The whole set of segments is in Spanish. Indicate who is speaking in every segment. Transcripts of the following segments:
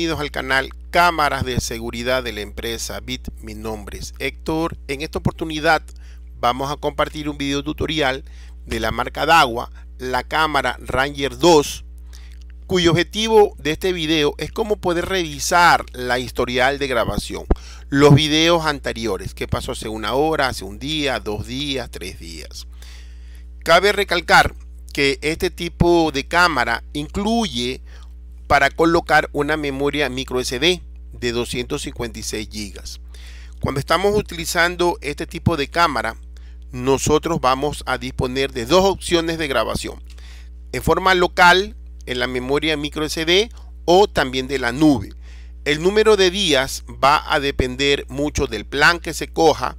Speaker 1: Bienvenidos al canal Cámaras de Seguridad de la empresa BIT. Mi nombre es Héctor. En esta oportunidad vamos a compartir un video tutorial de la marca d'agua la cámara Ranger 2, cuyo objetivo de este video es cómo poder revisar la historial de grabación, los videos anteriores, que pasó hace una hora, hace un día, dos días, tres días. Cabe recalcar que este tipo de cámara incluye para colocar una memoria micro SD de 256 GB. Cuando estamos utilizando este tipo de cámara, nosotros vamos a disponer de dos opciones de grabación. En forma local, en la memoria micro SD o también de la nube. El número de días va a depender mucho del plan que se coja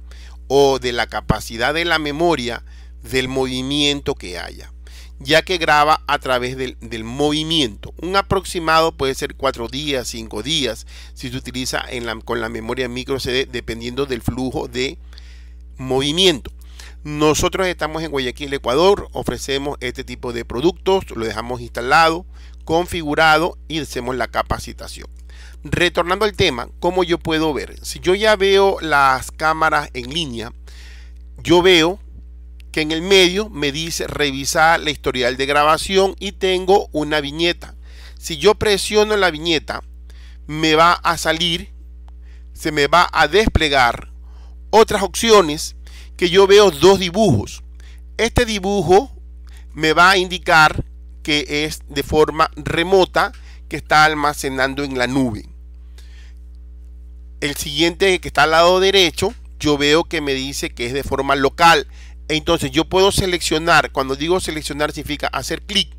Speaker 1: o de la capacidad de la memoria del movimiento que haya ya que graba a través del, movimiento. Un aproximado puede ser cuatro días, cinco días, si se utiliza en con la memoria micro CD, dependiendo del flujo de movimiento. Nosotros estamos en Guayaquil, Ecuador, ofrecemos este tipo de productos, lo dejamos instalado, configurado y hacemos la capacitación. Retornando al tema, ¿cómo yo puedo ver? Si yo ya veo las cámaras en línea, yo veo que en el medio me dice revisar la historial de grabación y tengo una viñeta. Si yo presiono la viñeta, me va a salir, se me va a desplegar otras opciones que yo veo dos dibujos. Este dibujo me va a indicar que es de forma remota que está almacenando en la nube. El siguiente que está al lado derecho, yo veo que me dice que es de forma local entonces yo puedo seleccionar, cuando digo seleccionar significa hacer clic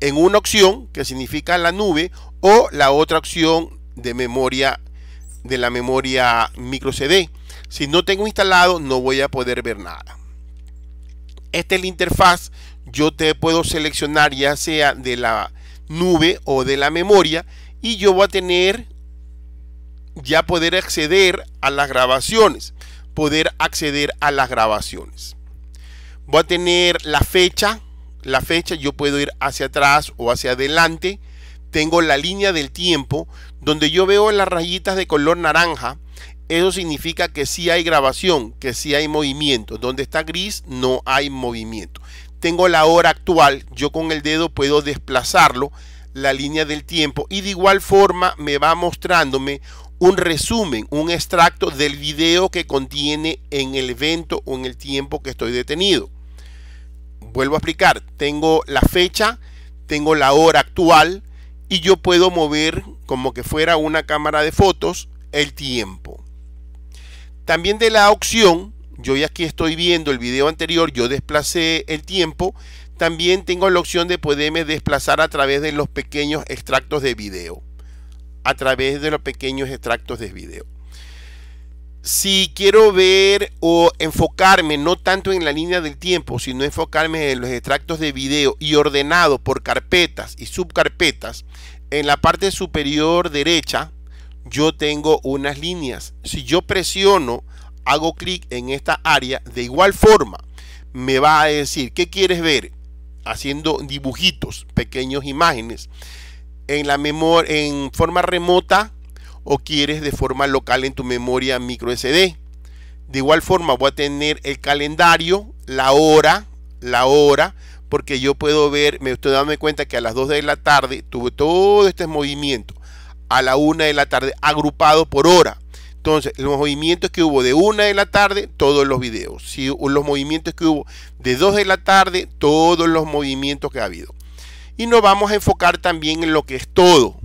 Speaker 1: en una opción que significa la nube o la otra opción de memoria de la memoria micro CD. Si no tengo instalado no voy a poder ver nada. Esta es la interfaz. Yo te puedo seleccionar ya sea de la nube o de la memoria y yo voy a tener ya poder acceder a las grabaciones. Poder acceder a las grabaciones voy a tener la fecha, la fecha yo puedo ir hacia atrás o hacia adelante, tengo la línea del tiempo, donde yo veo las rayitas de color naranja, eso significa que sí hay grabación, que sí hay movimiento. Donde está gris no hay movimiento. Tengo la hora actual, yo con el dedo puedo desplazarlo, la línea del tiempo y de igual forma me va mostrándome un resumen, un extracto del video que contiene en el evento o en el tiempo que estoy detenido vuelvo a explicar, tengo la fecha, tengo la hora actual y yo puedo mover como que fuera una cámara de fotos el tiempo. También de la opción, yo ya aquí estoy viendo el video anterior, yo desplacé el tiempo, también tengo la opción de poderme desplazar a través de los pequeños extractos de video. A través de los pequeños extractos de video si quiero ver o enfocarme no tanto en la línea del tiempo, sino enfocarme en los extractos de video y ordenado por carpetas y subcarpetas, en la parte superior derecha yo tengo unas líneas. Si yo presiono, hago clic en esta área, de igual forma me va a decir, ¿qué quieres ver? Haciendo dibujitos, pequeñas imágenes. En la memoria, en forma remota, o quieres de forma local en tu memoria micro SD. De igual forma voy a tener el calendario, la hora, la hora, porque yo puedo ver, me estoy dando cuenta que a las 2 de la tarde tuve todo este movimiento, a la 1 de la tarde agrupado por hora. Entonces, los movimientos que hubo de 1 de la tarde, todos los videos. Si, los movimientos que hubo de 2 de la tarde, todos los movimientos que ha habido. Y nos vamos a enfocar también en lo que es todo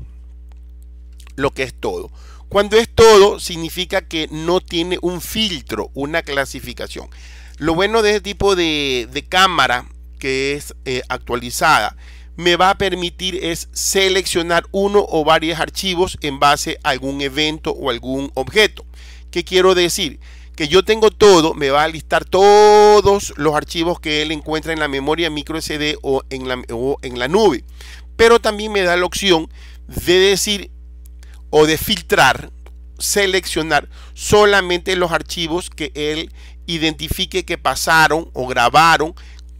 Speaker 1: lo que es todo. Cuando es todo, significa que no tiene un filtro, una clasificación. Lo bueno de este tipo de, cámara que es eh, actualizada, me va a permitir es seleccionar uno o varios archivos en base a algún evento o algún objeto. ¿Qué quiero decir? Que yo tengo todo, me va a listar todos los archivos que él encuentra en la memoria micro SD o en la, o en la nube. Pero también me da la opción de decir o de filtrar, seleccionar solamente los archivos que él identifique que pasaron o grabaron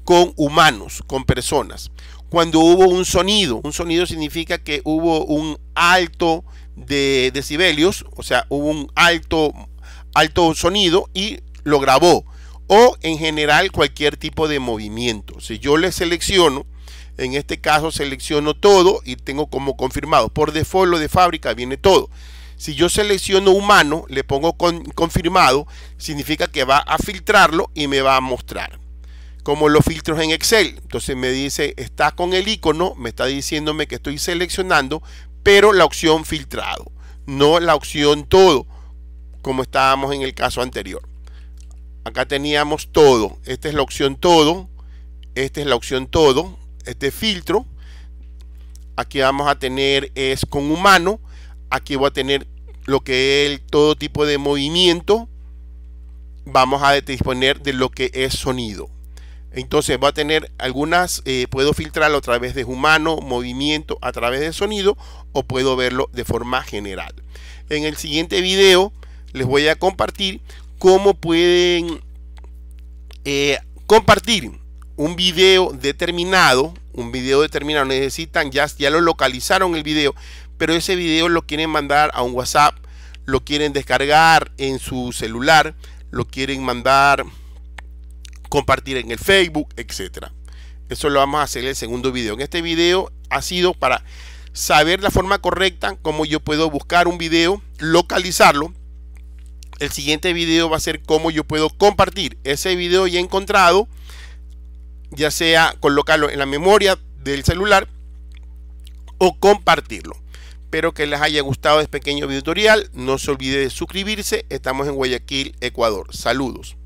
Speaker 1: con humanos, con personas. Cuando hubo un sonido, un sonido significa que hubo un alto de decibelios, o sea, hubo un alto, alto sonido y lo grabó. O en general cualquier tipo de movimiento. Si yo le selecciono en este caso selecciono todo y tengo como confirmado. Por default lo de fábrica viene todo. Si yo selecciono humano, le pongo con, confirmado, significa que va a filtrarlo y me va a mostrar. Como los filtros en Excel. Entonces me dice, está con el icono, me está diciéndome que estoy seleccionando, pero la opción filtrado, no la opción todo, como estábamos en el caso anterior. Acá teníamos todo. Esta es la opción todo. Esta es la opción todo este filtro. Aquí vamos a tener es con humano. Aquí voy a tener lo que es todo tipo de movimiento. Vamos a disponer de lo que es sonido. Entonces va a tener algunas, eh, puedo filtrarlo a través de humano, movimiento, a través de sonido o puedo verlo de forma general. En el siguiente video les voy a compartir cómo pueden eh, compartir un video determinado un video determinado, necesitan, ya, ya lo localizaron el video, pero ese video lo quieren mandar a un WhatsApp, lo quieren descargar en su celular, lo quieren mandar, compartir en el Facebook, etcétera. Eso lo vamos a hacer en el segundo video. En este video ha sido para saber la forma correcta, como yo puedo buscar un video, localizarlo. El siguiente video va a ser cómo yo puedo compartir ese video ya encontrado ya sea colocarlo en la memoria del celular o compartirlo. Espero que les haya gustado este pequeño video tutorial. No se olvide de suscribirse. Estamos en Guayaquil, Ecuador. Saludos.